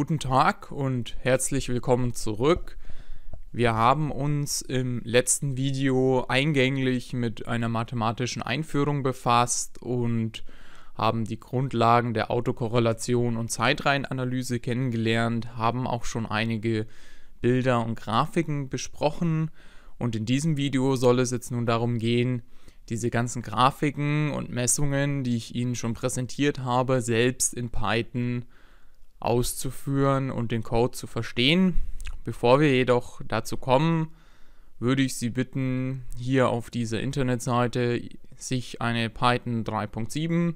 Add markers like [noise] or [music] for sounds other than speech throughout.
Guten Tag und herzlich willkommen zurück. Wir haben uns im letzten Video eingänglich mit einer mathematischen Einführung befasst und haben die Grundlagen der Autokorrelation und Zeitreihenanalyse kennengelernt, haben auch schon einige Bilder und Grafiken besprochen und in diesem Video soll es jetzt nun darum gehen, diese ganzen Grafiken und Messungen, die ich Ihnen schon präsentiert habe, selbst in Python zu auszuführen und den Code zu verstehen. Bevor wir jedoch dazu kommen, würde ich Sie bitten, hier auf dieser Internetseite sich eine Python 3.7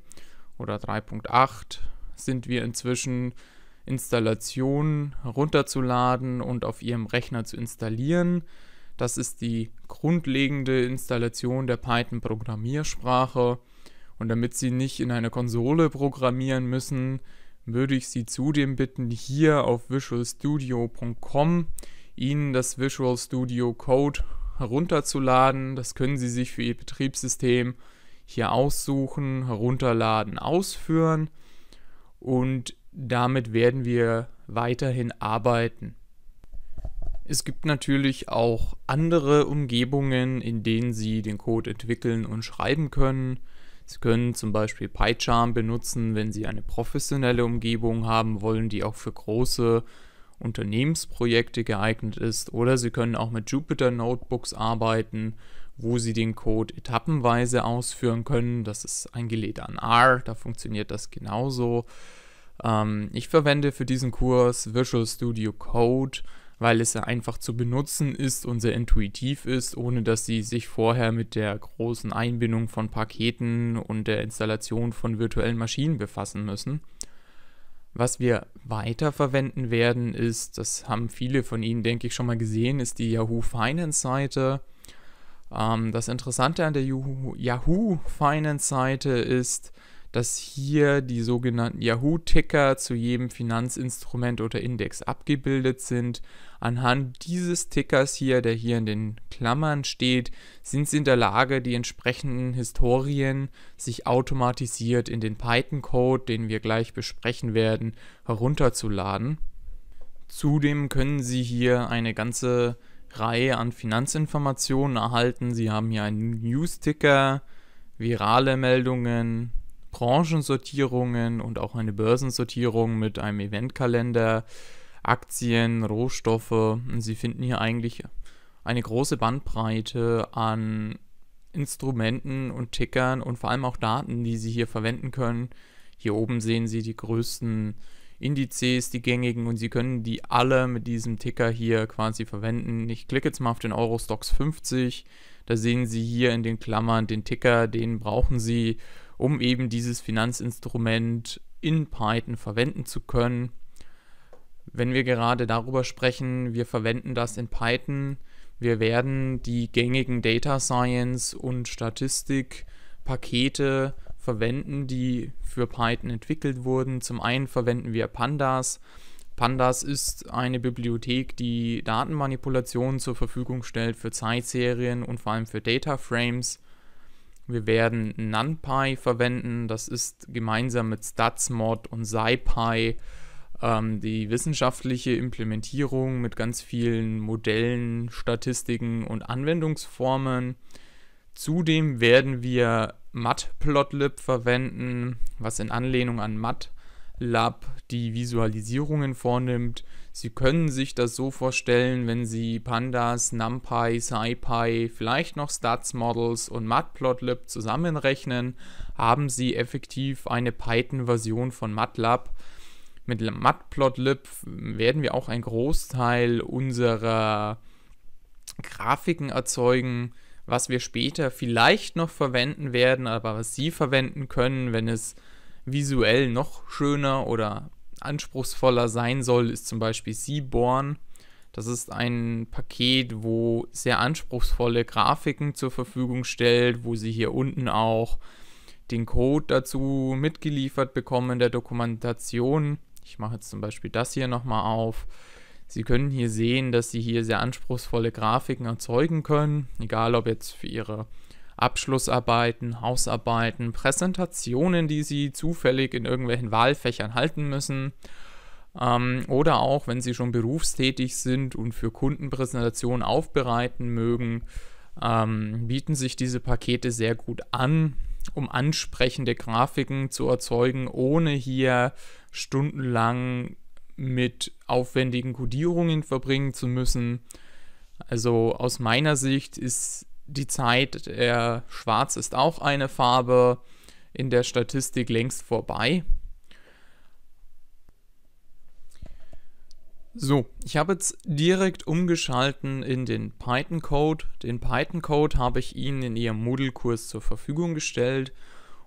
oder 3.8 sind wir inzwischen Installation herunterzuladen und auf Ihrem Rechner zu installieren. Das ist die grundlegende Installation der Python-Programmiersprache. Und damit Sie nicht in einer Konsole programmieren müssen, würde ich Sie zudem bitten, hier auf visualstudio.com Ihnen das Visual Studio Code herunterzuladen. Das können Sie sich für Ihr Betriebssystem hier aussuchen, herunterladen, ausführen und damit werden wir weiterhin arbeiten. Es gibt natürlich auch andere Umgebungen, in denen Sie den Code entwickeln und schreiben können. Sie können zum Beispiel PyCharm benutzen, wenn Sie eine professionelle Umgebung haben wollen, die auch für große Unternehmensprojekte geeignet ist. Oder Sie können auch mit Jupyter Notebooks arbeiten, wo Sie den Code etappenweise ausführen können. Das ist angelehnt an R, da funktioniert das genauso. Ähm, ich verwende für diesen Kurs Visual Studio Code weil es einfach zu benutzen ist und sehr intuitiv ist, ohne dass sie sich vorher mit der großen Einbindung von Paketen und der Installation von virtuellen Maschinen befassen müssen. Was wir weiter verwenden werden, ist, das haben viele von Ihnen, denke ich, schon mal gesehen, ist die Yahoo Finance Seite. Ähm, das Interessante an der Yahoo Finance Seite ist, dass hier die sogenannten Yahoo-Ticker zu jedem Finanzinstrument oder Index abgebildet sind. Anhand dieses Tickers hier, der hier in den Klammern steht, sind sie in der Lage, die entsprechenden Historien sich automatisiert in den Python-Code, den wir gleich besprechen werden, herunterzuladen. Zudem können Sie hier eine ganze Reihe an Finanzinformationen erhalten. Sie haben hier einen News-Ticker, virale Meldungen, Branchensortierungen und auch eine Börsensortierung mit einem Eventkalender, Aktien, Rohstoffe. Sie finden hier eigentlich eine große Bandbreite an Instrumenten und Tickern und vor allem auch Daten, die Sie hier verwenden können. Hier oben sehen Sie die größten Indizes, die gängigen, und Sie können die alle mit diesem Ticker hier quasi verwenden. Ich klicke jetzt mal auf den Eurostox 50. Da sehen Sie hier in den Klammern den Ticker, den brauchen Sie, um eben dieses Finanzinstrument in Python verwenden zu können. Wenn wir gerade darüber sprechen, wir verwenden das in Python, wir werden die gängigen Data Science und Statistik Pakete verwenden, die für Python entwickelt wurden. Zum einen verwenden wir Pandas. Pandas ist eine Bibliothek, die Datenmanipulationen zur Verfügung stellt für Zeitserien und vor allem für Data Frames. Wir werden NumPy verwenden, das ist gemeinsam mit StatsMod und SciPy ähm, die wissenschaftliche Implementierung mit ganz vielen Modellen, Statistiken und Anwendungsformen. Zudem werden wir Matplotlib verwenden, was in Anlehnung an Matlab die Visualisierungen vornimmt Sie können sich das so vorstellen, wenn Sie Pandas, NumPy, SciPy, vielleicht noch Stats Models und Matplotlib zusammenrechnen, haben Sie effektiv eine Python-Version von MATLAB. Mit Matplotlib werden wir auch einen Großteil unserer Grafiken erzeugen, was wir später vielleicht noch verwenden werden, aber was Sie verwenden können, wenn es visuell noch schöner oder anspruchsvoller sein soll, ist zum Beispiel Seaborn. Das ist ein Paket, wo sehr anspruchsvolle Grafiken zur Verfügung stellt, wo Sie hier unten auch den Code dazu mitgeliefert bekommen in der Dokumentation. Ich mache jetzt zum Beispiel das hier nochmal auf. Sie können hier sehen, dass Sie hier sehr anspruchsvolle Grafiken erzeugen können, egal ob jetzt für Ihre Abschlussarbeiten, Hausarbeiten, Präsentationen, die sie zufällig in irgendwelchen Wahlfächern halten müssen. Ähm, oder auch, wenn sie schon berufstätig sind und für Kundenpräsentationen aufbereiten mögen, ähm, bieten sich diese Pakete sehr gut an, um ansprechende Grafiken zu erzeugen, ohne hier stundenlang mit aufwendigen Codierungen verbringen zu müssen. Also aus meiner Sicht ist die Zeit der Schwarz ist auch eine Farbe in der Statistik längst vorbei. So, ich habe jetzt direkt umgeschalten in den Python-Code. Den Python-Code habe ich Ihnen in Ihrem Moodle-Kurs zur Verfügung gestellt.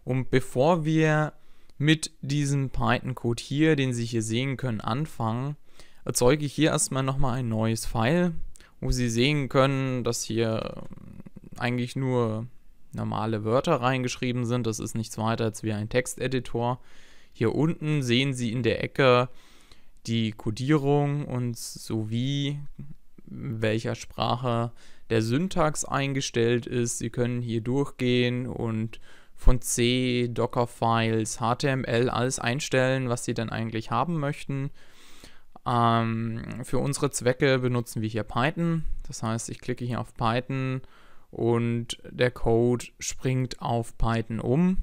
Und bevor wir mit diesem Python-Code hier, den Sie hier sehen können, anfangen, erzeuge ich hier erstmal nochmal ein neues File, wo Sie sehen können, dass hier ähm, eigentlich nur normale Wörter reingeschrieben sind. Das ist nichts weiter als wie ein Texteditor. Hier unten sehen Sie in der Ecke die Codierung und sowie welcher Sprache der Syntax eingestellt ist. Sie können hier durchgehen und von C, Dockerfiles, HTML alles einstellen, was Sie dann eigentlich haben möchten. Ähm, für unsere Zwecke benutzen wir hier Python. Das heißt, ich klicke hier auf Python und der Code springt auf Python um.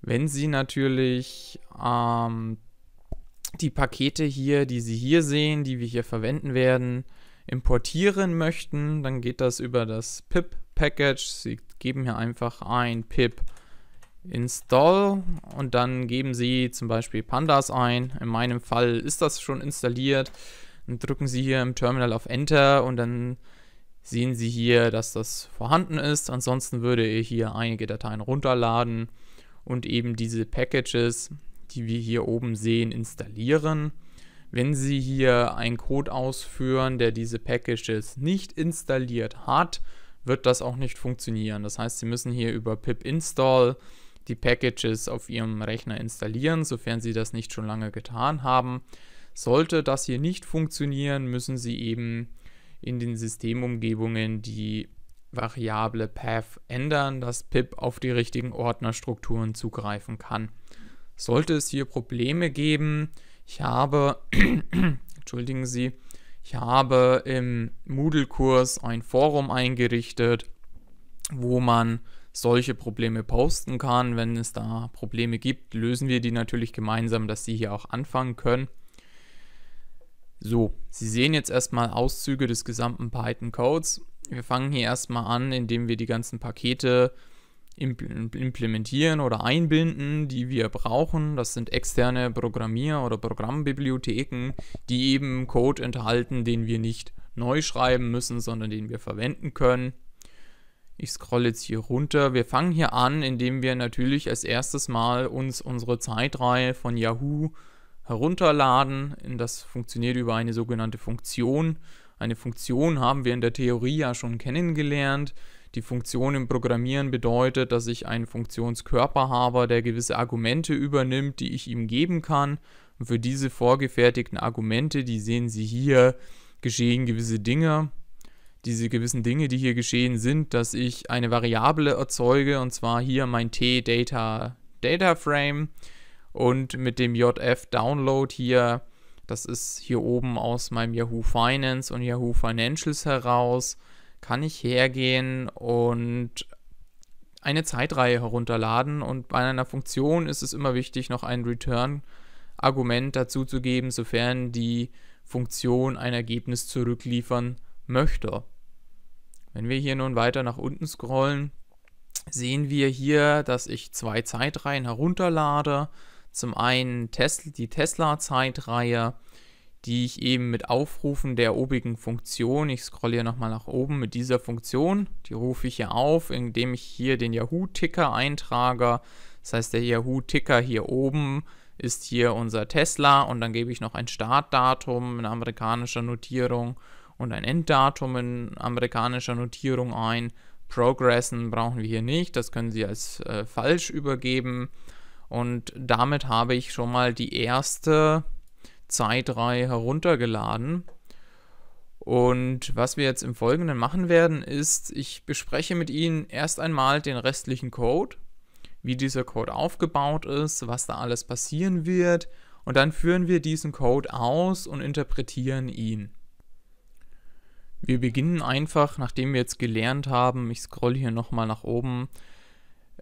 Wenn Sie natürlich ähm, die Pakete hier, die Sie hier sehen, die wir hier verwenden werden, importieren möchten, dann geht das über das pip-Package. Sie geben hier einfach ein pip install und dann geben Sie zum Beispiel Pandas ein. In meinem Fall ist das schon installiert. Dann drücken Sie hier im Terminal auf Enter und dann sehen Sie hier, dass das vorhanden ist. Ansonsten würde ich hier einige Dateien runterladen und eben diese Packages, die wir hier oben sehen, installieren. Wenn Sie hier einen Code ausführen, der diese Packages nicht installiert hat, wird das auch nicht funktionieren. Das heißt, Sie müssen hier über pip install die Packages auf Ihrem Rechner installieren, sofern Sie das nicht schon lange getan haben. Sollte das hier nicht funktionieren, müssen Sie eben in den Systemumgebungen die Variable path ändern, dass pip auf die richtigen Ordnerstrukturen zugreifen kann. Sollte es hier Probleme geben, ich habe, [clears throat] entschuldigen Sie, ich habe im Moodle-Kurs ein Forum eingerichtet, wo man solche Probleme posten kann. Wenn es da Probleme gibt, lösen wir die natürlich gemeinsam, dass Sie hier auch anfangen können. So, Sie sehen jetzt erstmal Auszüge des gesamten Python-Codes. Wir fangen hier erstmal an, indem wir die ganzen Pakete implementieren oder einbinden, die wir brauchen. Das sind externe Programmier- oder Programmbibliotheken, die eben Code enthalten, den wir nicht neu schreiben müssen, sondern den wir verwenden können. Ich scrolle jetzt hier runter. Wir fangen hier an, indem wir natürlich als erstes mal uns unsere Zeitreihe von Yahoo herunterladen. Das funktioniert über eine sogenannte Funktion. Eine Funktion haben wir in der Theorie ja schon kennengelernt. Die Funktion im Programmieren bedeutet, dass ich einen Funktionskörper habe, der gewisse Argumente übernimmt, die ich ihm geben kann. Und für diese vorgefertigten Argumente, die sehen Sie hier, geschehen gewisse Dinge. Diese gewissen Dinge, die hier geschehen sind, dass ich eine Variable erzeuge, und zwar hier mein t-data-data-frame. data data frame und mit dem JF Download hier, das ist hier oben aus meinem Yahoo Finance und Yahoo Financials heraus, kann ich hergehen und eine Zeitreihe herunterladen und bei einer Funktion ist es immer wichtig, noch ein Return-Argument dazu zu geben, sofern die Funktion ein Ergebnis zurückliefern möchte. Wenn wir hier nun weiter nach unten scrollen, sehen wir hier, dass ich zwei Zeitreihen herunterlade. Zum einen Tesla, die Tesla-Zeitreihe, die ich eben mit Aufrufen der obigen Funktion, ich scrolle hier nochmal nach oben, mit dieser Funktion, die rufe ich hier auf, indem ich hier den Yahoo-Ticker eintrage. Das heißt, der Yahoo-Ticker hier oben ist hier unser Tesla und dann gebe ich noch ein Startdatum in amerikanischer Notierung und ein Enddatum in amerikanischer Notierung ein. Progressen brauchen wir hier nicht, das können Sie als äh, falsch übergeben. Und damit habe ich schon mal die erste Zeitreihe heruntergeladen. Und was wir jetzt im Folgenden machen werden, ist, ich bespreche mit Ihnen erst einmal den restlichen Code, wie dieser Code aufgebaut ist, was da alles passieren wird. Und dann führen wir diesen Code aus und interpretieren ihn. Wir beginnen einfach, nachdem wir jetzt gelernt haben, ich scroll hier nochmal nach oben,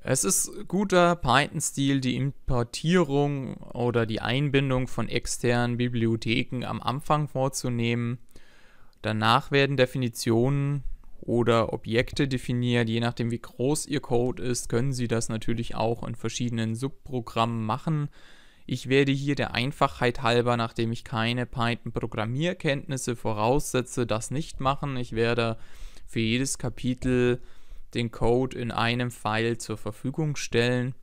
es ist guter Python-Stil, die Importierung oder die Einbindung von externen Bibliotheken am Anfang vorzunehmen. Danach werden Definitionen oder Objekte definiert. Je nachdem, wie groß Ihr Code ist, können Sie das natürlich auch in verschiedenen Subprogrammen machen. Ich werde hier der Einfachheit halber, nachdem ich keine Python-Programmierkenntnisse voraussetze, das nicht machen. Ich werde für jedes Kapitel den Code in einem File zur Verfügung stellen.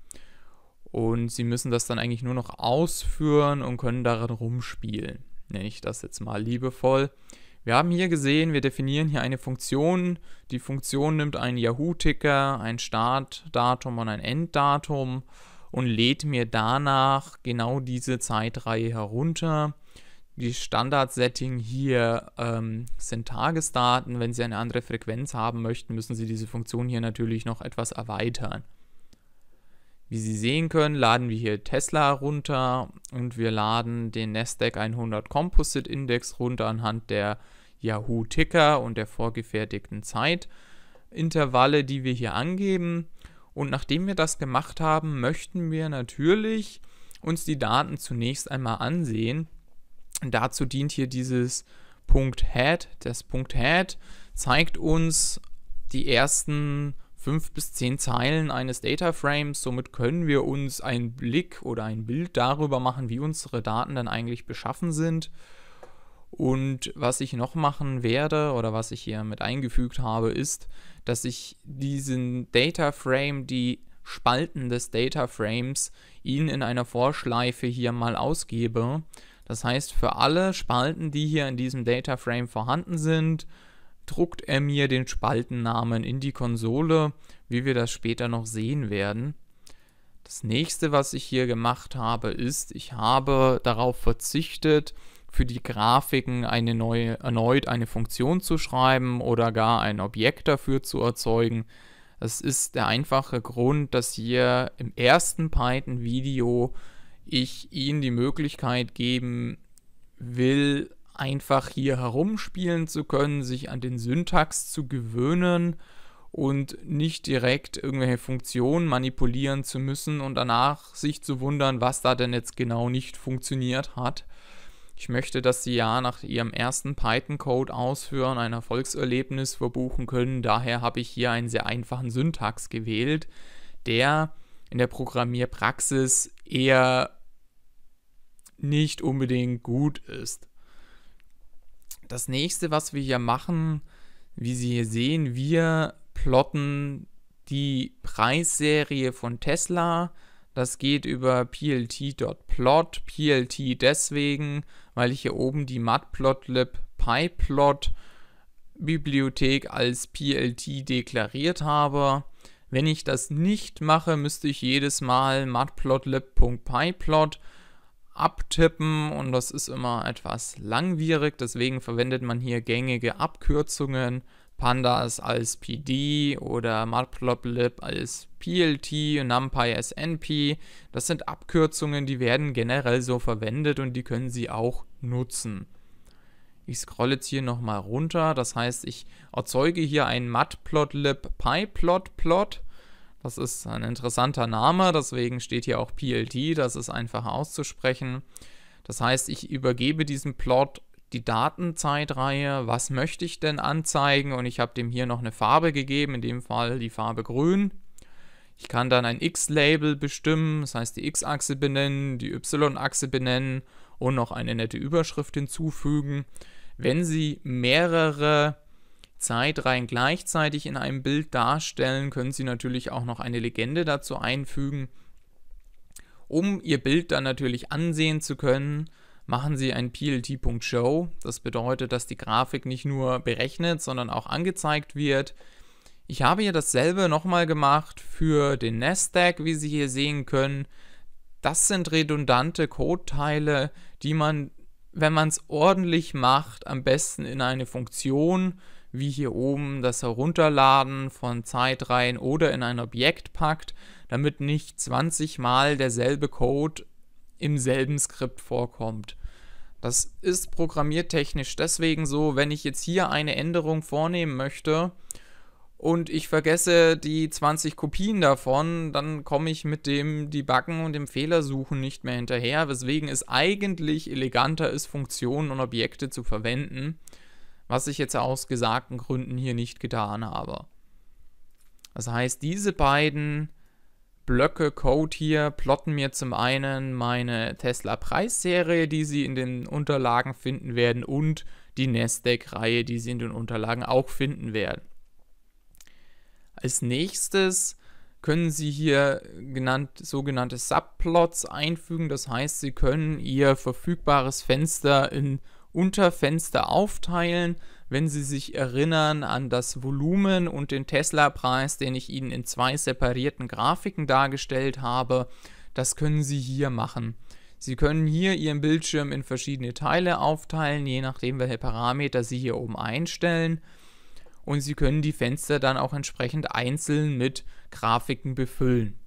Und Sie müssen das dann eigentlich nur noch ausführen und können daran rumspielen. Nenne ich das jetzt mal liebevoll. Wir haben hier gesehen, wir definieren hier eine Funktion. Die Funktion nimmt einen Yahoo-Ticker, ein Startdatum und ein Enddatum und lädt mir danach genau diese Zeitreihe herunter. Die Standard-Setting hier ähm, sind Tagesdaten. Wenn Sie eine andere Frequenz haben möchten, müssen Sie diese Funktion hier natürlich noch etwas erweitern. Wie Sie sehen können, laden wir hier Tesla runter und wir laden den Nasdaq 100 Composite Index runter anhand der Yahoo Ticker und der vorgefertigten Zeitintervalle, die wir hier angeben. Und nachdem wir das gemacht haben, möchten wir natürlich uns die Daten zunächst einmal ansehen dazu dient hier dieses Punkt Head. Das Punkt Head zeigt uns die ersten fünf bis zehn Zeilen eines Data Frames. Somit können wir uns einen Blick oder ein Bild darüber machen, wie unsere Daten dann eigentlich beschaffen sind. Und was ich noch machen werde oder was ich hier mit eingefügt habe, ist, dass ich diesen Data Frame, die Spalten des Data Frames, ihn in einer Vorschleife hier mal ausgebe, das heißt, für alle Spalten, die hier in diesem Data Frame vorhanden sind, druckt er mir den Spaltennamen in die Konsole, wie wir das später noch sehen werden. Das nächste, was ich hier gemacht habe, ist, ich habe darauf verzichtet, für die Grafiken eine neue, erneut eine Funktion zu schreiben oder gar ein Objekt dafür zu erzeugen. Das ist der einfache Grund, dass hier im ersten Python-Video ich ihnen die Möglichkeit geben will, einfach hier herumspielen zu können, sich an den Syntax zu gewöhnen und nicht direkt irgendwelche Funktionen manipulieren zu müssen und danach sich zu wundern, was da denn jetzt genau nicht funktioniert hat. Ich möchte, dass Sie ja nach Ihrem ersten Python-Code ausführen ein Erfolgserlebnis verbuchen können. Daher habe ich hier einen sehr einfachen Syntax gewählt, der in der Programmierpraxis eher nicht unbedingt gut ist. Das nächste, was wir hier machen, wie Sie hier sehen, wir plotten die Preisserie von Tesla. Das geht über plt.plot, plt deswegen, weil ich hier oben die matplotlib pyplot Bibliothek als plt deklariert habe. Wenn ich das nicht mache, müsste ich jedes Mal matplotlib.pyplot abtippen und das ist immer etwas langwierig. Deswegen verwendet man hier gängige Abkürzungen. Pandas als PD oder Matplotlib als PLT und NumPy als NP. Das sind Abkürzungen, die werden generell so verwendet und die können Sie auch nutzen. Ich scrolle jetzt hier nochmal runter, das heißt, ich erzeuge hier ein Matplotlib PyPlotPlot. -Plot das ist ein interessanter Name, deswegen steht hier auch PLD, das ist einfach auszusprechen. Das heißt, ich übergebe diesem Plot die Datenzeitreihe, was möchte ich denn anzeigen und ich habe dem hier noch eine Farbe gegeben, in dem Fall die Farbe grün. Ich kann dann ein X-Label bestimmen, das heißt die X-Achse benennen, die Y-Achse benennen und noch eine nette Überschrift hinzufügen. Wenn Sie mehrere Zeitreihen gleichzeitig in einem Bild darstellen, können Sie natürlich auch noch eine Legende dazu einfügen. Um Ihr Bild dann natürlich ansehen zu können, machen Sie ein PLT.show. Das bedeutet, dass die Grafik nicht nur berechnet, sondern auch angezeigt wird. Ich habe hier dasselbe nochmal gemacht für den Nasdaq, wie Sie hier sehen können. Das sind redundante Codeteile, die man, wenn man es ordentlich macht, am besten in eine Funktion wie hier oben das Herunterladen von Zeitreihen oder in ein Objekt packt, damit nicht 20 Mal derselbe Code im selben Skript vorkommt. Das ist programmiertechnisch deswegen so, wenn ich jetzt hier eine Änderung vornehmen möchte und ich vergesse die 20 Kopien davon, dann komme ich mit dem Debuggen und dem Fehlersuchen nicht mehr hinterher, weswegen es eigentlich eleganter ist, Funktionen und Objekte zu verwenden was ich jetzt aus gesagten Gründen hier nicht getan habe. Das heißt, diese beiden Blöcke Code hier plotten mir zum einen meine Tesla Preisserie, die Sie in den Unterlagen finden werden, und die Nasdaq-Reihe, die Sie in den Unterlagen auch finden werden. Als nächstes können Sie hier genannt, sogenannte Subplots einfügen. Das heißt, Sie können Ihr verfügbares Fenster in Unterfenster aufteilen, wenn Sie sich erinnern an das Volumen und den Tesla-Preis, den ich Ihnen in zwei separierten Grafiken dargestellt habe. Das können Sie hier machen. Sie können hier Ihren Bildschirm in verschiedene Teile aufteilen, je nachdem, welche Parameter Sie hier oben einstellen. Und Sie können die Fenster dann auch entsprechend einzeln mit Grafiken befüllen.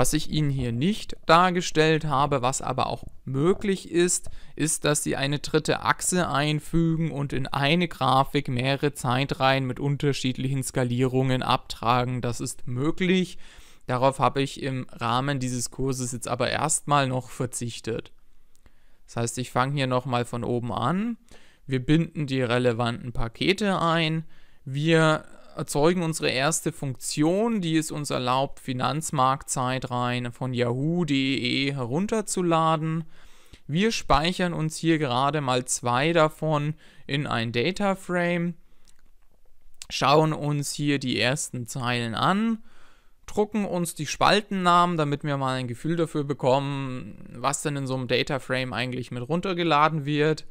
Was ich Ihnen hier nicht dargestellt habe, was aber auch möglich ist, ist, dass Sie eine dritte Achse einfügen und in eine Grafik mehrere Zeitreihen mit unterschiedlichen Skalierungen abtragen. Das ist möglich. Darauf habe ich im Rahmen dieses Kurses jetzt aber erstmal noch verzichtet. Das heißt, ich fange hier nochmal von oben an. Wir binden die relevanten Pakete ein. Wir erzeugen unsere erste Funktion, die es uns erlaubt, Finanzmarktzeitreihen von yahoo.de herunterzuladen. Wir speichern uns hier gerade mal zwei davon in ein Data Frame, schauen uns hier die ersten Zeilen an, drucken uns die Spaltennamen, damit wir mal ein Gefühl dafür bekommen, was denn in so einem Data Frame eigentlich mit runtergeladen wird.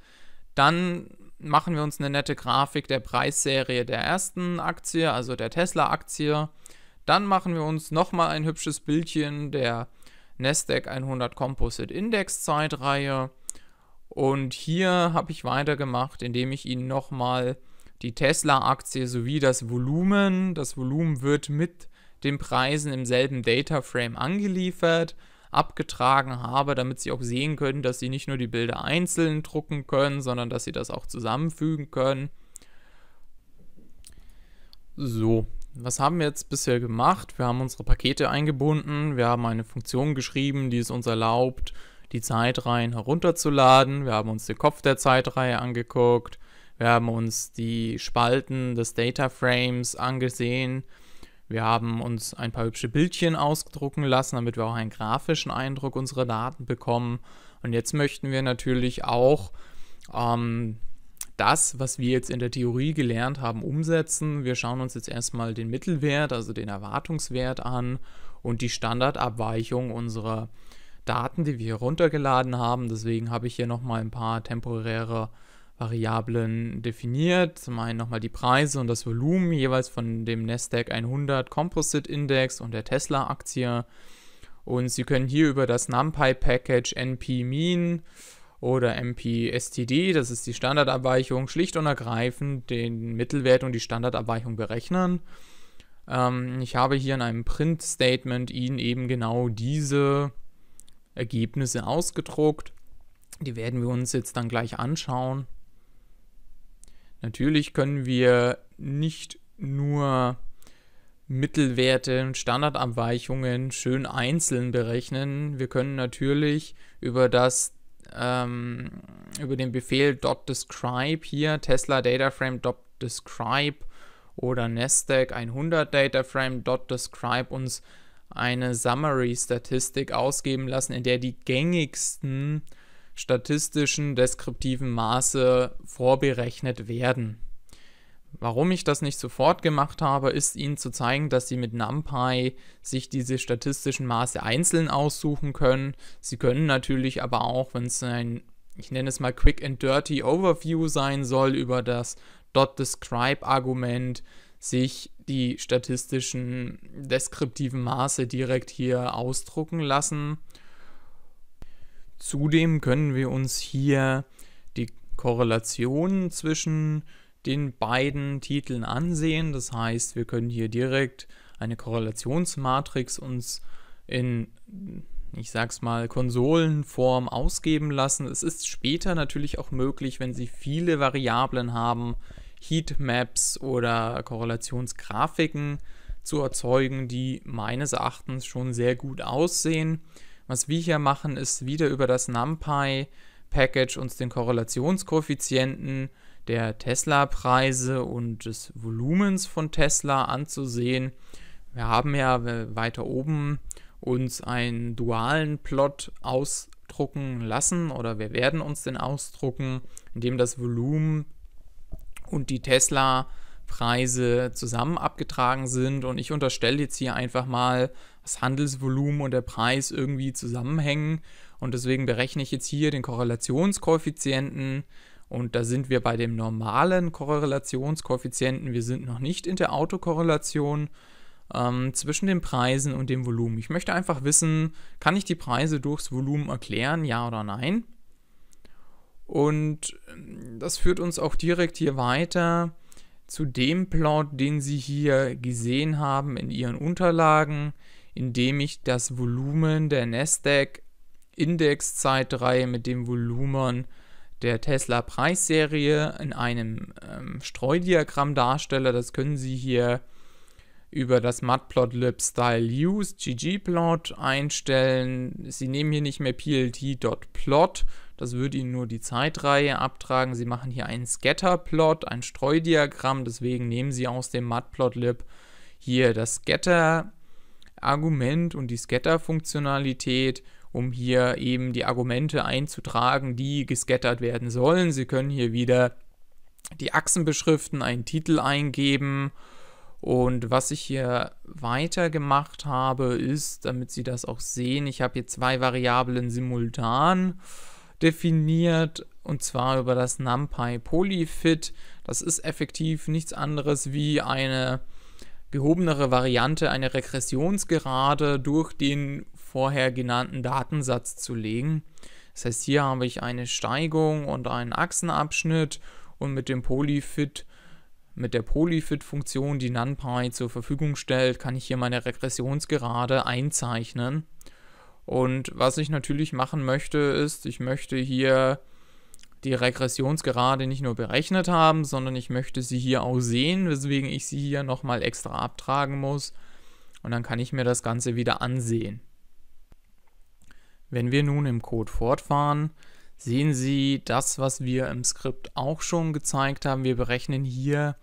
Dann machen wir uns eine nette Grafik der Preisserie der ersten Aktie, also der Tesla-Aktie. Dann machen wir uns nochmal ein hübsches Bildchen der Nasdaq 100 Composite Index Zeitreihe. Und hier habe ich weitergemacht, indem ich Ihnen nochmal die Tesla-Aktie sowie das Volumen, das Volumen wird mit den Preisen im selben Data Frame angeliefert abgetragen habe, damit sie auch sehen können, dass sie nicht nur die Bilder einzeln drucken können, sondern dass sie das auch zusammenfügen können. So, was haben wir jetzt bisher gemacht? Wir haben unsere Pakete eingebunden, wir haben eine Funktion geschrieben, die es uns erlaubt, die Zeitreihen herunterzuladen, wir haben uns den Kopf der Zeitreihe angeguckt, wir haben uns die Spalten des Data Frames angesehen, wir haben uns ein paar hübsche Bildchen ausdrucken lassen, damit wir auch einen grafischen Eindruck unserer Daten bekommen. Und jetzt möchten wir natürlich auch ähm, das, was wir jetzt in der Theorie gelernt haben, umsetzen. Wir schauen uns jetzt erstmal den Mittelwert, also den Erwartungswert an und die Standardabweichung unserer Daten, die wir hier runtergeladen haben. Deswegen habe ich hier nochmal ein paar temporäre Variablen definiert. Zum einen nochmal die Preise und das Volumen jeweils von dem Nasdaq 100 Composite Index und der Tesla Aktie. Und Sie können hier über das NumPy Package npmin oder MPSTD, das ist die Standardabweichung, schlicht und ergreifend den Mittelwert und die Standardabweichung berechnen. Ähm, ich habe hier in einem Print-Statement Ihnen eben genau diese Ergebnisse ausgedruckt. Die werden wir uns jetzt dann gleich anschauen. Natürlich können wir nicht nur Mittelwerte und Standardabweichungen schön einzeln berechnen. Wir können natürlich über das ähm, über den Befehl .describe hier Tesla Dataframe .describe oder Nasdaq 100 Dataframe .describe uns eine Summary-Statistik ausgeben lassen, in der die gängigsten statistischen deskriptiven Maße vorberechnet werden. Warum ich das nicht sofort gemacht habe, ist Ihnen zu zeigen, dass Sie mit NumPy sich diese statistischen Maße einzeln aussuchen können. Sie können natürlich aber auch, wenn es ein, ich nenne es mal Quick and Dirty Overview sein soll über das .describe-Argument, sich die statistischen deskriptiven Maße direkt hier ausdrucken lassen Zudem können wir uns hier die Korrelation zwischen den beiden Titeln ansehen. Das heißt, wir können hier direkt eine Korrelationsmatrix uns in, ich sag's mal, Konsolenform ausgeben lassen. Es ist später natürlich auch möglich, wenn Sie viele Variablen haben, Heatmaps oder Korrelationsgrafiken zu erzeugen, die meines Erachtens schon sehr gut aussehen. Was wir hier machen, ist wieder über das NumPy-Package uns den Korrelationskoeffizienten der Tesla-Preise und des Volumens von Tesla anzusehen. Wir haben ja äh, weiter oben uns einen dualen Plot ausdrucken lassen oder wir werden uns den ausdrucken, indem das Volumen und die Tesla-Preise zusammen abgetragen sind. Und ich unterstelle jetzt hier einfach mal, das Handelsvolumen und der Preis irgendwie zusammenhängen. Und deswegen berechne ich jetzt hier den Korrelationskoeffizienten. Und da sind wir bei dem normalen Korrelationskoeffizienten. Wir sind noch nicht in der Autokorrelation ähm, zwischen den Preisen und dem Volumen. Ich möchte einfach wissen, kann ich die Preise durchs Volumen erklären, ja oder nein? Und ähm, das führt uns auch direkt hier weiter zu dem Plot, den Sie hier gesehen haben in Ihren Unterlagen indem ich das Volumen der Nasdaq Indexzeitreihe mit dem Volumen der Tesla Preisserie in einem ähm, Streudiagramm darstelle. Das können Sie hier über das Matplotlib Style Use ggplot einstellen. Sie nehmen hier nicht mehr plt.plot, das würde Ihnen nur die Zeitreihe abtragen. Sie machen hier einen Scatterplot, ein Streudiagramm, deswegen nehmen Sie aus dem Matplotlib hier das Scatter Argument und die Scatter-Funktionalität, um hier eben die Argumente einzutragen, die gescattert werden sollen. Sie können hier wieder die Achsen beschriften, einen Titel eingeben. Und was ich hier weiter gemacht habe, ist, damit Sie das auch sehen, ich habe hier zwei Variablen simultan definiert und zwar über das NumPy Polyfit. Das ist effektiv nichts anderes wie eine gehobenere Variante eine Regressionsgerade durch den vorher genannten Datensatz zu legen. Das heißt, hier habe ich eine Steigung und einen Achsenabschnitt und mit dem Polyfit mit der Polyfit-Funktion, die NumPy zur Verfügung stellt, kann ich hier meine Regressionsgerade einzeichnen. Und was ich natürlich machen möchte, ist, ich möchte hier die Regressionsgerade nicht nur berechnet haben, sondern ich möchte sie hier auch sehen, weswegen ich sie hier nochmal extra abtragen muss. Und dann kann ich mir das Ganze wieder ansehen. Wenn wir nun im Code fortfahren, sehen Sie das, was wir im Skript auch schon gezeigt haben. Wir berechnen hier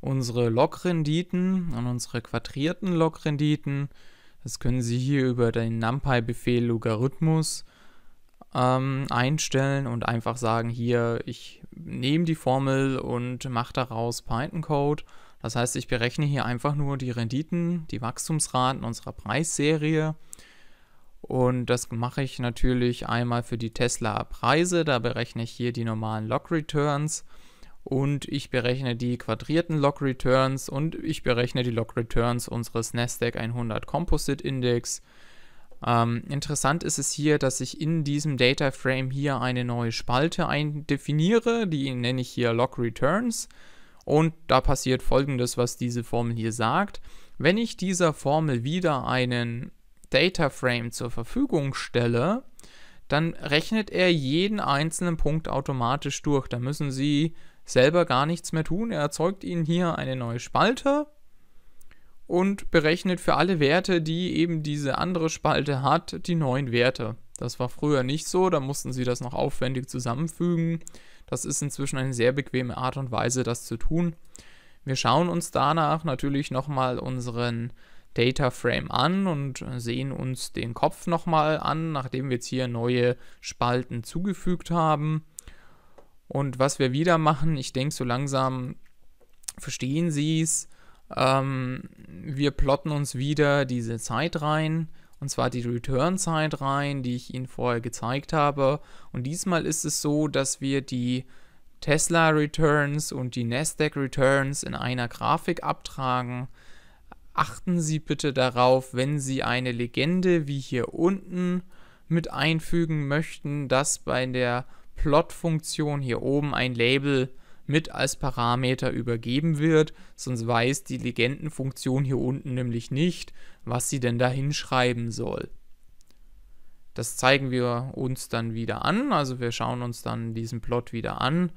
unsere Log-Renditen und unsere quadrierten Log-Renditen. Das können Sie hier über den NumPy-Befehl Logarithmus ähm, einstellen und einfach sagen, hier, ich nehme die Formel und mache daraus Python-Code. Das heißt, ich berechne hier einfach nur die Renditen, die Wachstumsraten unserer Preisserie. Und das mache ich natürlich einmal für die Tesla-Preise. Da berechne ich hier die normalen Log-Returns und ich berechne die quadrierten Log-Returns und ich berechne die Log-Returns unseres Nasdaq 100 Composite Index. Ähm, interessant ist es hier, dass ich in diesem Data Frame hier eine neue Spalte definiere, die nenne ich hier Log Returns. Und da passiert folgendes, was diese Formel hier sagt. Wenn ich dieser Formel wieder einen Data Frame zur Verfügung stelle, dann rechnet er jeden einzelnen Punkt automatisch durch. Da müssen Sie selber gar nichts mehr tun. Er erzeugt Ihnen hier eine neue Spalte und berechnet für alle Werte, die eben diese andere Spalte hat, die neuen Werte. Das war früher nicht so, da mussten sie das noch aufwendig zusammenfügen. Das ist inzwischen eine sehr bequeme Art und Weise, das zu tun. Wir schauen uns danach natürlich nochmal unseren Data Frame an und sehen uns den Kopf nochmal an, nachdem wir jetzt hier neue Spalten zugefügt haben. Und was wir wieder machen, ich denke so langsam verstehen Sie es, ähm, wir plotten uns wieder diese Zeit rein, und zwar die Return-Zeit rein, die ich Ihnen vorher gezeigt habe. Und diesmal ist es so, dass wir die Tesla Returns und die Nasdaq Returns in einer Grafik abtragen. Achten Sie bitte darauf, wenn Sie eine Legende wie hier unten mit einfügen möchten, dass bei der Plot-Funktion hier oben ein Label mit als Parameter übergeben wird, sonst weiß die Legendenfunktion hier unten nämlich nicht, was sie denn da hinschreiben soll. Das zeigen wir uns dann wieder an, also wir schauen uns dann diesen Plot wieder an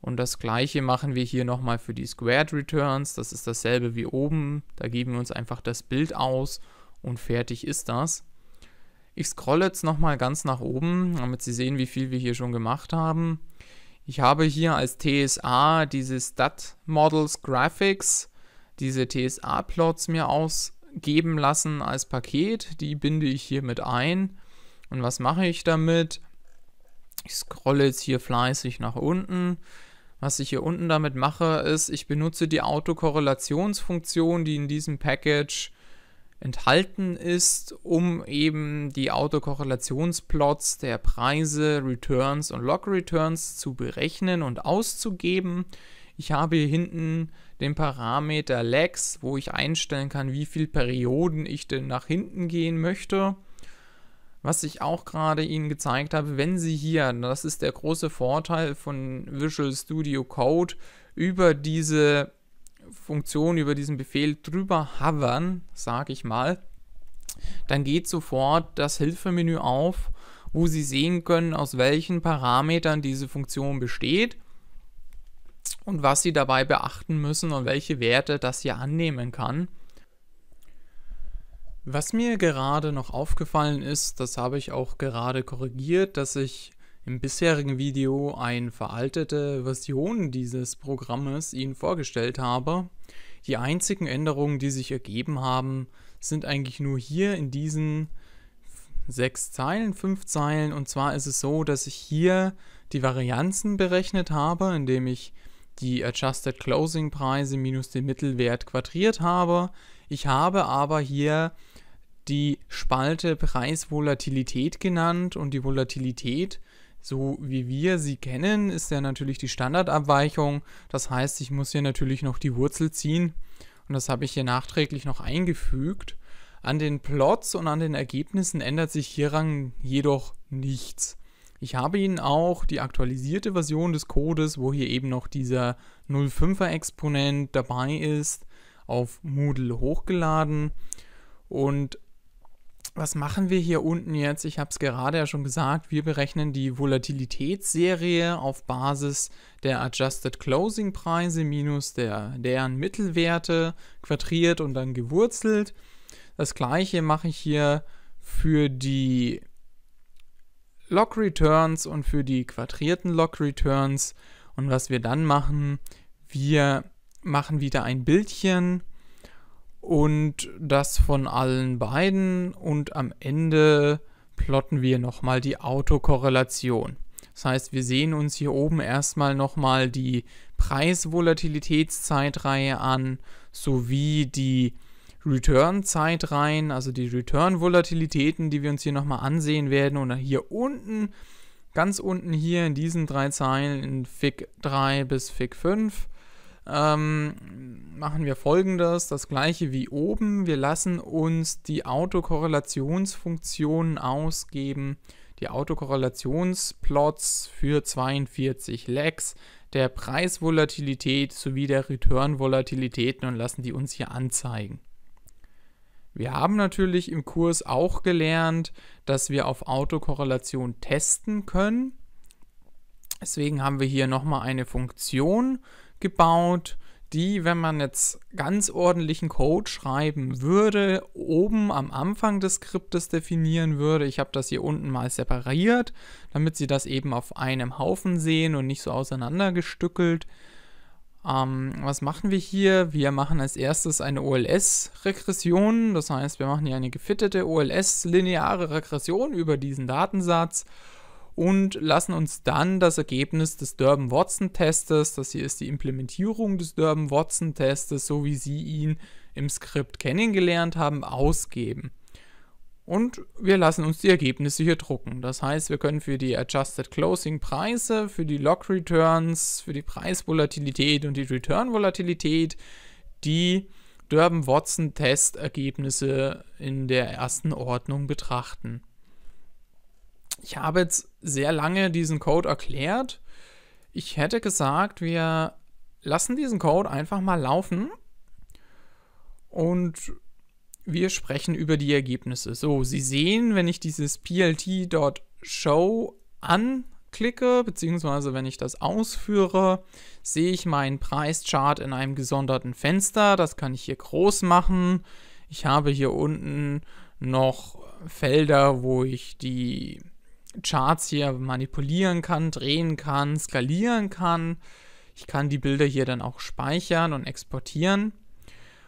und das gleiche machen wir hier nochmal für die Squared Returns, das ist dasselbe wie oben, da geben wir uns einfach das Bild aus und fertig ist das. Ich scrolle jetzt nochmal ganz nach oben, damit Sie sehen, wie viel wir hier schon gemacht haben. Ich habe hier als TSA diese Stat Models Graphics, diese TSA Plots mir ausgeben lassen als Paket. Die binde ich hier mit ein. Und was mache ich damit? Ich scrolle jetzt hier fleißig nach unten. Was ich hier unten damit mache, ist, ich benutze die Autokorrelationsfunktion, die in diesem Package enthalten ist, um eben die Autokorrelationsplots der Preise, Returns und Log-Returns zu berechnen und auszugeben. Ich habe hier hinten den Parameter Lags, wo ich einstellen kann, wie viele Perioden ich denn nach hinten gehen möchte. Was ich auch gerade Ihnen gezeigt habe, wenn Sie hier, das ist der große Vorteil von Visual Studio Code, über diese Funktion über diesen Befehl drüber hovern, sage ich mal, dann geht sofort das Hilfemenü auf, wo Sie sehen können, aus welchen Parametern diese Funktion besteht und was Sie dabei beachten müssen und welche Werte das hier annehmen kann. Was mir gerade noch aufgefallen ist, das habe ich auch gerade korrigiert, dass ich im bisherigen Video eine veraltete Version dieses Programmes Ihnen vorgestellt habe. Die einzigen Änderungen, die sich ergeben haben, sind eigentlich nur hier in diesen sechs Zeilen, fünf Zeilen. Und zwar ist es so, dass ich hier die Varianzen berechnet habe, indem ich die Adjusted Closing Preise minus den Mittelwert quadriert habe. Ich habe aber hier die Spalte Preisvolatilität genannt und die Volatilität so wie wir sie kennen, ist ja natürlich die Standardabweichung. Das heißt, ich muss hier natürlich noch die Wurzel ziehen. Und das habe ich hier nachträglich noch eingefügt. An den Plots und an den Ergebnissen ändert sich hieran jedoch nichts. Ich habe Ihnen auch die aktualisierte Version des Codes, wo hier eben noch dieser 05er Exponent dabei ist, auf Moodle hochgeladen. Und was machen wir hier unten jetzt? Ich habe es gerade ja schon gesagt, wir berechnen die Volatilitätsserie auf Basis der Adjusted Closing Preise minus der, deren Mittelwerte quadriert und dann gewurzelt. Das gleiche mache ich hier für die Log Returns und für die quadrierten Log Returns. Und was wir dann machen, wir machen wieder ein Bildchen und das von allen beiden und am Ende plotten wir nochmal die Autokorrelation. Das heißt, wir sehen uns hier oben erstmal nochmal die Preisvolatilitätszeitreihe an, sowie die Return-Zeitreihen, also die Return-Volatilitäten, die wir uns hier nochmal ansehen werden. Und hier unten, ganz unten hier in diesen drei Zeilen, in FIG 3 bis FIG 5, ähm, machen wir folgendes, das gleiche wie oben. Wir lassen uns die Autokorrelationsfunktionen ausgeben, die Autokorrelationsplots für 42 Lags der Preisvolatilität sowie der Return-Volatilitäten und lassen die uns hier anzeigen. Wir haben natürlich im Kurs auch gelernt, dass wir auf Autokorrelation testen können. Deswegen haben wir hier nochmal eine Funktion, gebaut, die, wenn man jetzt ganz ordentlichen Code schreiben würde, oben am Anfang des Skriptes definieren würde. Ich habe das hier unten mal separiert, damit Sie das eben auf einem Haufen sehen und nicht so auseinandergestückelt. Ähm, was machen wir hier? Wir machen als erstes eine OLS-Regression. Das heißt, wir machen hier eine gefittete OLS-lineare Regression über diesen Datensatz und lassen uns dann das Ergebnis des Durban-Watson-Testes, das hier ist die Implementierung des Durban-Watson-Testes, so wie Sie ihn im Skript kennengelernt haben, ausgeben. Und wir lassen uns die Ergebnisse hier drucken. Das heißt, wir können für die Adjusted Closing Preise, für die Log Returns, für die Preisvolatilität und die Return Volatilität die Durban-Watson-Testergebnisse in der ersten Ordnung betrachten. Ich habe jetzt sehr lange diesen Code erklärt. Ich hätte gesagt, wir lassen diesen Code einfach mal laufen und wir sprechen über die Ergebnisse. So, Sie sehen, wenn ich dieses plt.show anklicke, beziehungsweise wenn ich das ausführe, sehe ich meinen Preischart in einem gesonderten Fenster. Das kann ich hier groß machen. Ich habe hier unten noch Felder, wo ich die Charts hier manipulieren kann, drehen kann, skalieren kann. Ich kann die Bilder hier dann auch speichern und exportieren.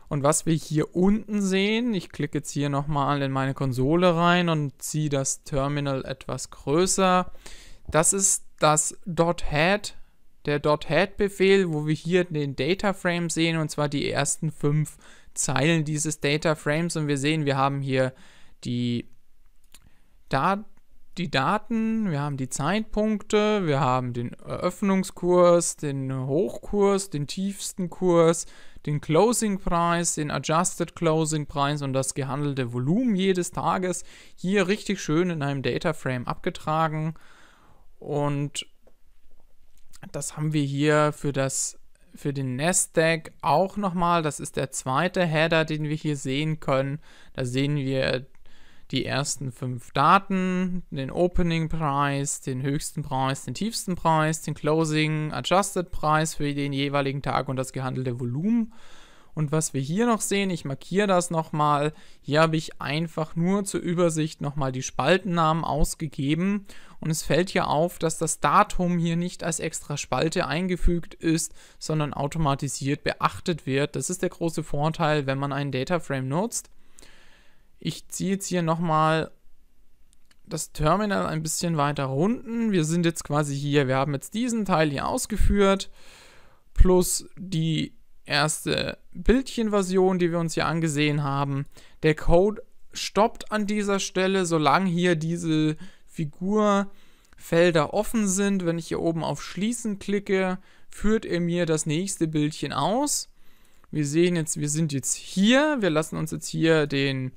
Und was wir hier unten sehen, ich klicke jetzt hier nochmal in meine Konsole rein und ziehe das Terminal etwas größer. Das ist das .head, der .head-Befehl, wo wir hier den Dataframe sehen und zwar die ersten fünf Zeilen dieses Dataframes. Und wir sehen, wir haben hier die Daten die Daten, wir haben die Zeitpunkte, wir haben den Eröffnungskurs, den Hochkurs, den tiefsten Kurs, den Closing-Preis, den Adjusted Closing-Preis und das gehandelte Volumen jedes Tages hier richtig schön in einem Data Frame abgetragen. Und das haben wir hier für das für den Nasdaq auch nochmal. Das ist der zweite Header, den wir hier sehen können. Da sehen wir die ersten fünf Daten, den Opening Preis, den höchsten Preis, den tiefsten Preis, den Closing Adjusted Preis für den jeweiligen Tag und das gehandelte Volumen. Und was wir hier noch sehen, ich markiere das nochmal, hier habe ich einfach nur zur Übersicht nochmal die Spaltennamen ausgegeben und es fällt hier auf, dass das Datum hier nicht als extra Spalte eingefügt ist, sondern automatisiert beachtet wird. Das ist der große Vorteil, wenn man einen Dataframe nutzt. Ich ziehe jetzt hier nochmal das Terminal ein bisschen weiter unten. Wir sind jetzt quasi hier, wir haben jetzt diesen Teil hier ausgeführt, plus die erste Bildchenversion, die wir uns hier angesehen haben. Der Code stoppt an dieser Stelle, solange hier diese Figurfelder offen sind. Wenn ich hier oben auf Schließen klicke, führt er mir das nächste Bildchen aus. Wir sehen jetzt, wir sind jetzt hier, wir lassen uns jetzt hier den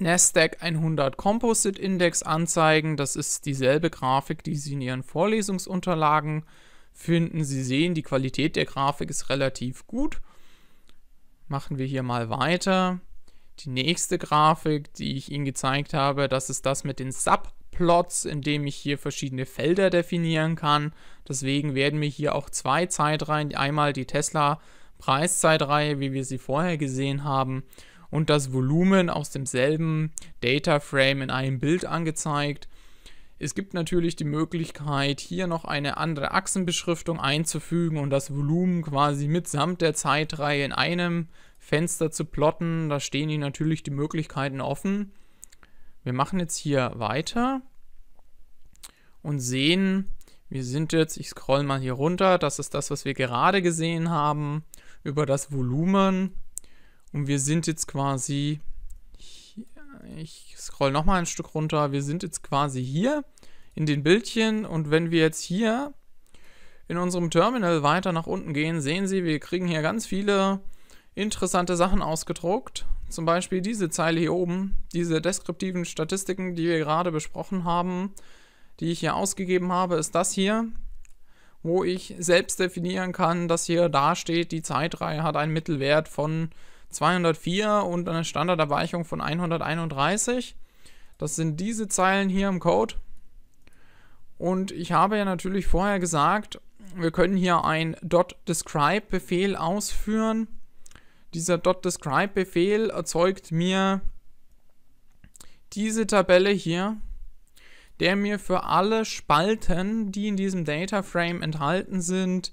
NASDAQ 100 Composite Index anzeigen. Das ist dieselbe Grafik, die Sie in Ihren Vorlesungsunterlagen finden. Sie sehen, die Qualität der Grafik ist relativ gut. Machen wir hier mal weiter. Die nächste Grafik, die ich Ihnen gezeigt habe, das ist das mit den Subplots, in dem ich hier verschiedene Felder definieren kann. Deswegen werden wir hier auch zwei Zeitreihen, einmal die Tesla Preiszeitreihe, wie wir sie vorher gesehen haben, und das Volumen aus demselben Data Frame in einem Bild angezeigt. Es gibt natürlich die Möglichkeit, hier noch eine andere Achsenbeschriftung einzufügen und das Volumen quasi mitsamt der Zeitreihe in einem Fenster zu plotten. Da stehen Ihnen natürlich die Möglichkeiten offen. Wir machen jetzt hier weiter und sehen, wir sind jetzt, ich scroll mal hier runter, das ist das, was wir gerade gesehen haben, über das Volumen und wir sind jetzt quasi, hier, ich scroll nochmal ein Stück runter, wir sind jetzt quasi hier in den Bildchen und wenn wir jetzt hier in unserem Terminal weiter nach unten gehen, sehen Sie, wir kriegen hier ganz viele interessante Sachen ausgedruckt. Zum Beispiel diese Zeile hier oben, diese deskriptiven Statistiken, die wir gerade besprochen haben, die ich hier ausgegeben habe, ist das hier, wo ich selbst definieren kann, dass hier dasteht, die Zeitreihe hat einen Mittelwert von 204 und eine Standardabweichung von 131. Das sind diese Zeilen hier im Code. Und ich habe ja natürlich vorher gesagt, wir können hier ein .describe-Befehl ausführen. Dieser .describe-Befehl erzeugt mir diese Tabelle hier, der mir für alle Spalten, die in diesem Data Frame enthalten sind,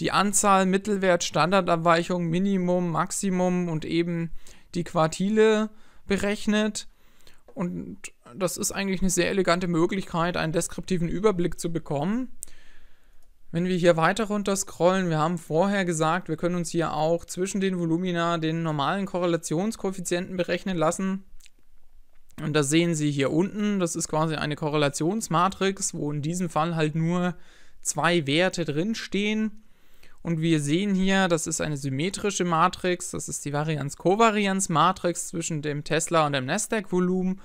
die Anzahl, Mittelwert, Standardabweichung, Minimum, Maximum und eben die Quartile berechnet. Und das ist eigentlich eine sehr elegante Möglichkeit, einen deskriptiven Überblick zu bekommen. Wenn wir hier weiter runter scrollen, wir haben vorher gesagt, wir können uns hier auch zwischen den Volumina den normalen Korrelationskoeffizienten berechnen lassen. Und das sehen Sie hier unten, das ist quasi eine Korrelationsmatrix, wo in diesem Fall halt nur zwei Werte drinstehen. Und wir sehen hier, das ist eine symmetrische Matrix, das ist die Varianz-Kovarianz-Matrix zwischen dem Tesla und dem Nasdaq-Volumen.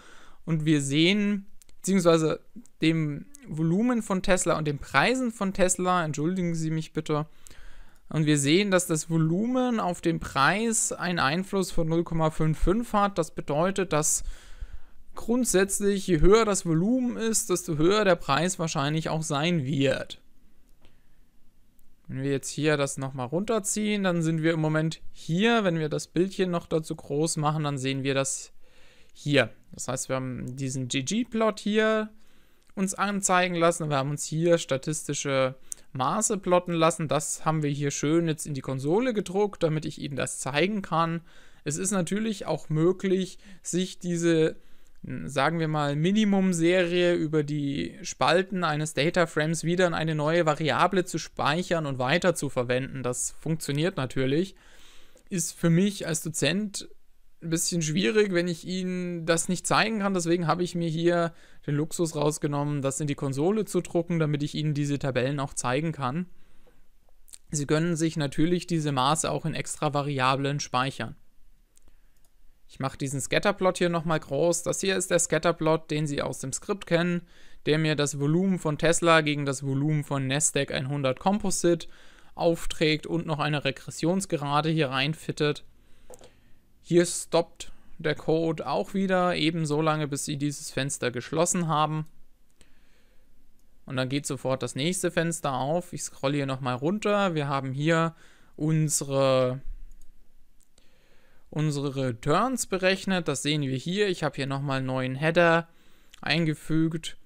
Und wir sehen, beziehungsweise dem Volumen von Tesla und den Preisen von Tesla, entschuldigen Sie mich bitte, und wir sehen, dass das Volumen auf den Preis einen Einfluss von 0,55 hat. Das bedeutet, dass grundsätzlich je höher das Volumen ist, desto höher der Preis wahrscheinlich auch sein wird. Wenn wir jetzt hier das nochmal runterziehen, dann sind wir im Moment hier. Wenn wir das Bildchen noch dazu groß machen, dann sehen wir das hier. Das heißt, wir haben diesen GG-Plot hier uns anzeigen lassen. Wir haben uns hier statistische Maße plotten lassen. Das haben wir hier schön jetzt in die Konsole gedruckt, damit ich Ihnen das zeigen kann. Es ist natürlich auch möglich, sich diese sagen wir mal, Minimum-Serie über die Spalten eines Data-Frames wieder in eine neue Variable zu speichern und weiter zu verwenden. Das funktioniert natürlich. Ist für mich als Dozent ein bisschen schwierig, wenn ich Ihnen das nicht zeigen kann. Deswegen habe ich mir hier den Luxus rausgenommen, das in die Konsole zu drucken, damit ich Ihnen diese Tabellen auch zeigen kann. Sie können sich natürlich diese Maße auch in extra Variablen speichern. Ich mache diesen Scatterplot hier nochmal groß. Das hier ist der Scatterplot, den Sie aus dem Skript kennen, der mir das Volumen von Tesla gegen das Volumen von Nasdaq 100 Composite aufträgt und noch eine Regressionsgerade hier reinfittet. Hier stoppt der Code auch wieder, eben so lange, bis Sie dieses Fenster geschlossen haben. Und dann geht sofort das nächste Fenster auf. Ich scrolle hier nochmal runter. Wir haben hier unsere unsere Returns berechnet. Das sehen wir hier. Ich habe hier nochmal einen neuen Header eingefügt.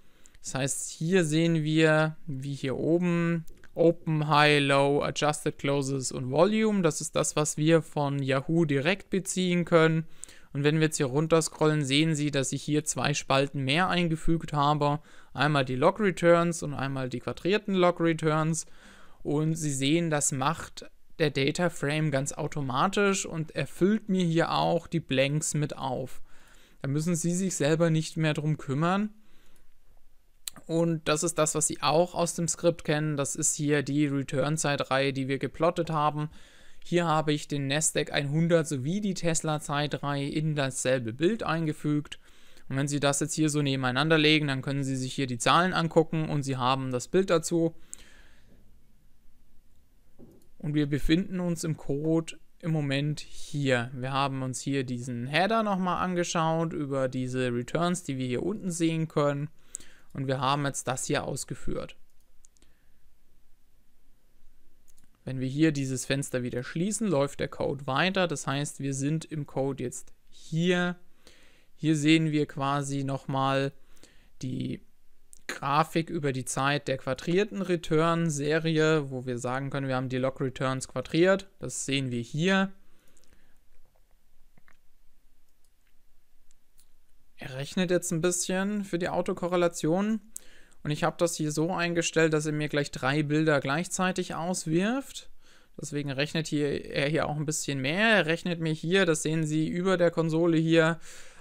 Das heißt, hier sehen wir, wie hier oben, Open, High, Low, Adjusted Closes und Volume. Das ist das, was wir von Yahoo direkt beziehen können. Und wenn wir jetzt hier runter scrollen, sehen Sie, dass ich hier zwei Spalten mehr eingefügt habe. Einmal die Log Returns und einmal die quadrierten Log Returns. Und Sie sehen, das macht der Data Frame ganz automatisch und erfüllt mir hier auch die Blanks mit auf. Da müssen Sie sich selber nicht mehr drum kümmern. Und das ist das, was Sie auch aus dem Skript kennen. Das ist hier die Return-Zeitreihe, die wir geplottet haben. Hier habe ich den Nasdaq 100 sowie die Tesla-Zeitreihe in dasselbe Bild eingefügt. Und wenn Sie das jetzt hier so nebeneinander legen, dann können Sie sich hier die Zahlen angucken und Sie haben das Bild dazu und wir befinden uns im Code im Moment hier. Wir haben uns hier diesen Header nochmal angeschaut über diese Returns, die wir hier unten sehen können und wir haben jetzt das hier ausgeführt. Wenn wir hier dieses Fenster wieder schließen, läuft der Code weiter. Das heißt, wir sind im Code jetzt hier. Hier sehen wir quasi nochmal die Grafik über die Zeit der quadrierten Return-Serie, wo wir sagen können, wir haben die Log-Returns quadriert. Das sehen wir hier. Er rechnet jetzt ein bisschen für die Autokorrelation. Und ich habe das hier so eingestellt, dass er mir gleich drei Bilder gleichzeitig auswirft. Deswegen rechnet hier, er hier auch ein bisschen mehr. Er rechnet mir hier, das sehen Sie über der Konsole hier,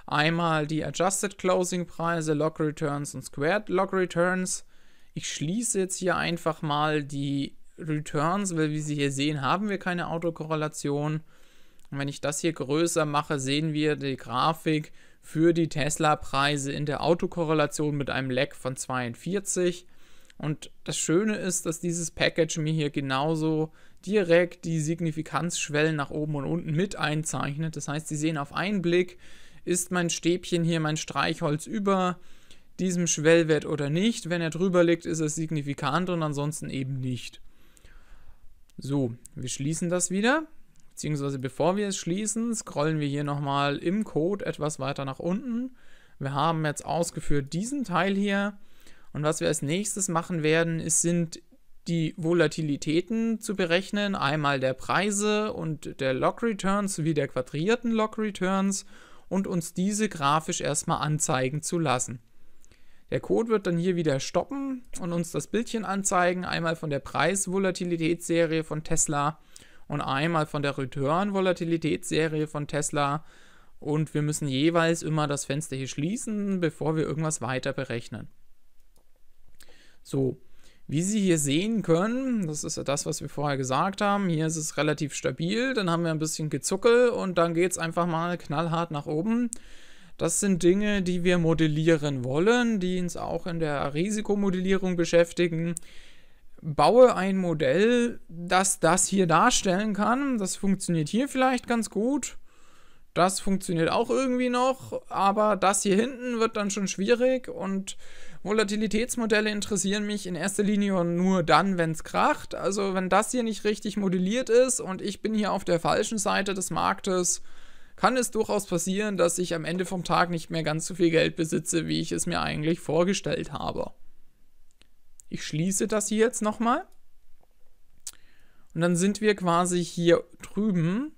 Einmal die Adjusted Closing Preise, Log Returns und Squared Log Returns. Ich schließe jetzt hier einfach mal die Returns, weil wie Sie hier sehen, haben wir keine Autokorrelation. Und wenn ich das hier größer mache, sehen wir die Grafik für die Tesla-Preise in der Autokorrelation mit einem Lag von 42. Und das Schöne ist, dass dieses Package mir hier genauso direkt die Signifikanzschwellen nach oben und unten mit einzeichnet. Das heißt, Sie sehen auf einen Blick, ist mein Stäbchen hier, mein Streichholz über diesem Schwellwert oder nicht. Wenn er drüber liegt, ist es signifikant und ansonsten eben nicht. So, wir schließen das wieder. Beziehungsweise bevor wir es schließen, scrollen wir hier nochmal im Code etwas weiter nach unten. Wir haben jetzt ausgeführt diesen Teil hier. Und was wir als nächstes machen werden, ist, sind die Volatilitäten zu berechnen. Einmal der Preise und der Log Returns sowie der quadrierten Log Returns und uns diese grafisch erstmal anzeigen zu lassen. Der Code wird dann hier wieder stoppen und uns das Bildchen anzeigen, einmal von der Preis-Volatilitätsserie von Tesla und einmal von der Return-Volatilitätsserie von Tesla. Und wir müssen jeweils immer das Fenster hier schließen, bevor wir irgendwas weiter berechnen. So, wie Sie hier sehen können, das ist ja das, was wir vorher gesagt haben, hier ist es relativ stabil, dann haben wir ein bisschen Gezuckel und dann geht es einfach mal knallhart nach oben. Das sind Dinge, die wir modellieren wollen, die uns auch in der Risikomodellierung beschäftigen. Baue ein Modell, das das hier darstellen kann. Das funktioniert hier vielleicht ganz gut. Das funktioniert auch irgendwie noch, aber das hier hinten wird dann schon schwierig und Volatilitätsmodelle interessieren mich in erster Linie nur dann, wenn es kracht. Also wenn das hier nicht richtig modelliert ist und ich bin hier auf der falschen Seite des Marktes, kann es durchaus passieren, dass ich am Ende vom Tag nicht mehr ganz so viel Geld besitze, wie ich es mir eigentlich vorgestellt habe. Ich schließe das hier jetzt nochmal. Und dann sind wir quasi hier drüben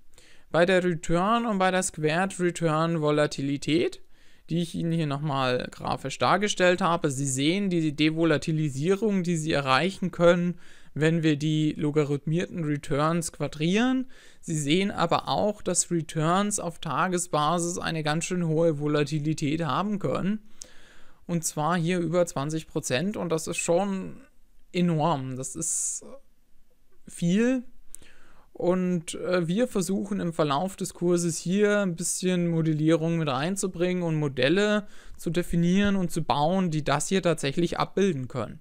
bei der Return und bei der Squared Return Volatilität die ich Ihnen hier nochmal grafisch dargestellt habe. Sie sehen die Devolatilisierung, die Sie erreichen können, wenn wir die logarithmierten Returns quadrieren. Sie sehen aber auch, dass Returns auf Tagesbasis eine ganz schön hohe Volatilität haben können. Und zwar hier über 20%. Prozent Und das ist schon enorm. Das ist viel. Und äh, wir versuchen im Verlauf des Kurses hier ein bisschen Modellierung mit reinzubringen und Modelle zu definieren und zu bauen, die das hier tatsächlich abbilden können.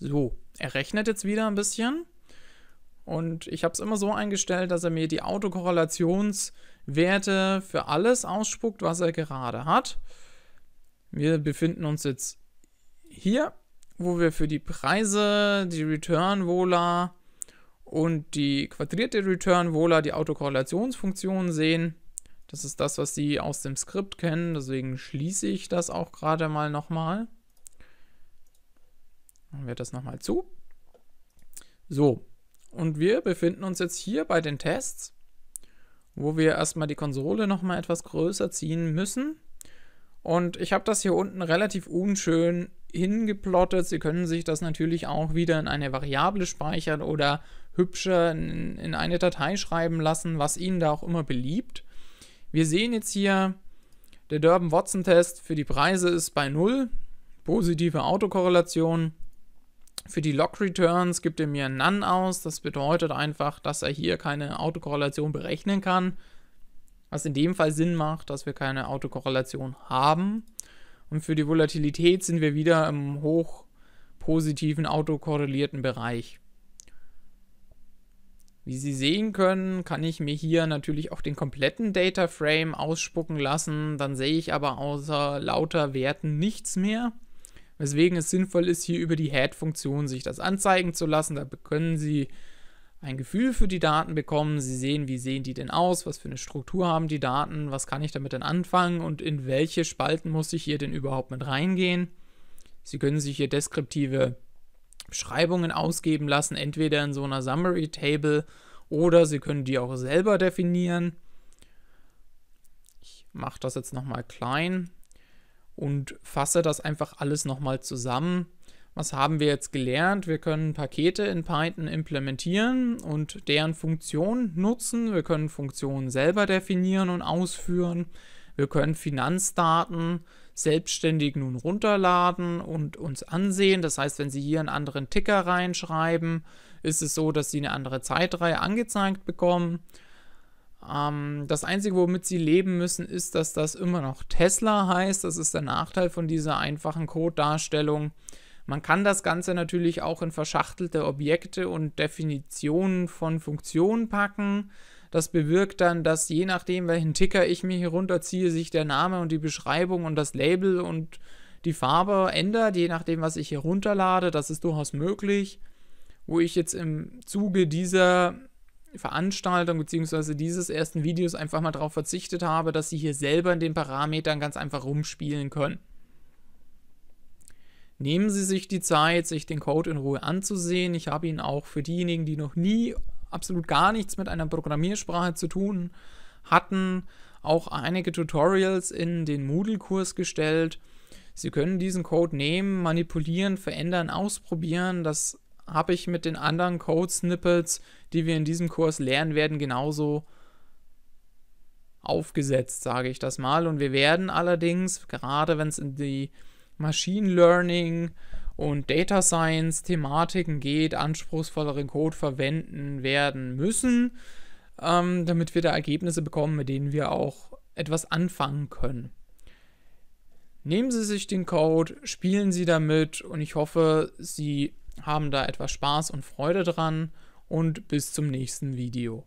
So, er rechnet jetzt wieder ein bisschen. Und ich habe es immer so eingestellt, dass er mir die Autokorrelationswerte für alles ausspuckt, was er gerade hat. Wir befinden uns jetzt hier wo wir für die Preise, die Return-Vola und die quadrierte Return-Vola die Autokorrelationsfunktion sehen. Das ist das, was Sie aus dem Skript kennen, deswegen schließe ich das auch gerade mal nochmal. Machen wir das nochmal zu. So, und wir befinden uns jetzt hier bei den Tests, wo wir erstmal die Konsole nochmal etwas größer ziehen müssen. Und ich habe das hier unten relativ unschön hingeplottet. Sie können sich das natürlich auch wieder in eine Variable speichern oder hübscher in, in eine Datei schreiben lassen, was Ihnen da auch immer beliebt. Wir sehen jetzt hier, der Durban-Watson-Test für die Preise ist bei 0, positive Autokorrelation. Für die Log-Returns gibt er mir None aus, das bedeutet einfach, dass er hier keine Autokorrelation berechnen kann was in dem Fall Sinn macht, dass wir keine Autokorrelation haben. Und für die Volatilität sind wir wieder im hochpositiven autokorrelierten Bereich. Wie Sie sehen können, kann ich mir hier natürlich auch den kompletten Data Frame ausspucken lassen, dann sehe ich aber außer lauter Werten nichts mehr, weswegen es sinnvoll ist, hier über die Head-Funktion sich das anzeigen zu lassen. Da können Sie ein Gefühl für die Daten bekommen. Sie sehen, wie sehen die denn aus, was für eine Struktur haben die Daten, was kann ich damit denn anfangen und in welche Spalten muss ich hier denn überhaupt mit reingehen. Sie können sich hier deskriptive Beschreibungen ausgeben lassen, entweder in so einer Summary Table oder Sie können die auch selber definieren. Ich mache das jetzt nochmal klein und fasse das einfach alles nochmal zusammen. Was haben wir jetzt gelernt? Wir können Pakete in Python implementieren und deren Funktionen nutzen. Wir können Funktionen selber definieren und ausführen. Wir können Finanzdaten selbstständig nun runterladen und uns ansehen. Das heißt, wenn Sie hier einen anderen Ticker reinschreiben, ist es so, dass Sie eine andere Zeitreihe angezeigt bekommen ähm, das Einzige, womit sie leben müssen, ist, dass das immer noch Tesla heißt. Das ist der Nachteil von dieser einfachen Code-Darstellung. Man kann das Ganze natürlich auch in verschachtelte Objekte und Definitionen von Funktionen packen. Das bewirkt dann, dass je nachdem, welchen Ticker ich mir hier runterziehe, sich der Name und die Beschreibung und das Label und die Farbe ändert, je nachdem, was ich hier runterlade. Das ist durchaus möglich. Wo ich jetzt im Zuge dieser Veranstaltung bzw. dieses ersten Videos einfach mal darauf verzichtet habe, dass Sie hier selber in den Parametern ganz einfach rumspielen können nehmen Sie sich die Zeit, sich den Code in Ruhe anzusehen. Ich habe ihn auch für diejenigen, die noch nie absolut gar nichts mit einer Programmiersprache zu tun hatten, auch einige Tutorials in den Moodle-Kurs gestellt. Sie können diesen Code nehmen, manipulieren, verändern, ausprobieren. Das habe ich mit den anderen Code-Snippets, die wir in diesem Kurs lernen werden, genauso aufgesetzt, sage ich das mal. Und wir werden allerdings, gerade wenn es in die Machine Learning und Data Science Thematiken geht, anspruchsvolleren Code verwenden werden müssen, ähm, damit wir da Ergebnisse bekommen, mit denen wir auch etwas anfangen können. Nehmen Sie sich den Code, spielen Sie damit und ich hoffe, Sie haben da etwas Spaß und Freude dran und bis zum nächsten Video.